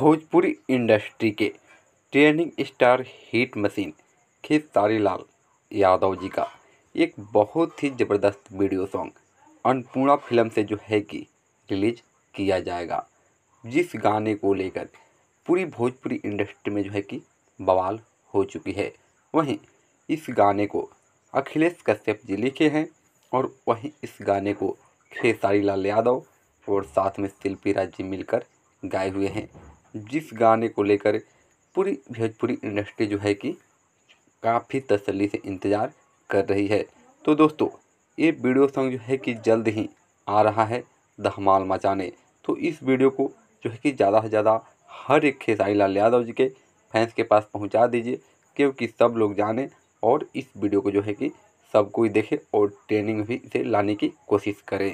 Bhojpuri industry के training star hit machine Khesari Lal Yadav ji का एक बहुत ही ज़बरदस्त वीडियो सॉन्ग अन्नपूर्णा फिल्म से जो है कि रिलीज किया जाएगा जिस गाने को लेकर पूरी भोजपुरी इंडस्ट्री में जो है कि बवाल हो चुकी है वहीं इस गाने को अखिलेश कश्यप जी लिखे हैं और वहीं इस गाने को खेसारी लाल यादव और साथ में शिल्पी राज जी मिलकर गाए हुए हैं जिस गाने को लेकर पूरी भोजपुरी इंडस्ट्री जो है कि काफ़ी तसल्ली से इंतज़ार कर रही है तो दोस्तों ये वीडियो सॉन्ग जो है कि जल्द ही आ रहा है धमाल मचाने तो इस वीडियो को जो है कि ज़्यादा से ज़्यादा हर एक खेसारी लाल यादव जी के फैंस के पास पहुंचा दीजिए क्योंकि सब लोग जाने और इस वीडियो को जो है कि सब कोई देखे और ट्रेनिंग भी इसे लाने की कोशिश करें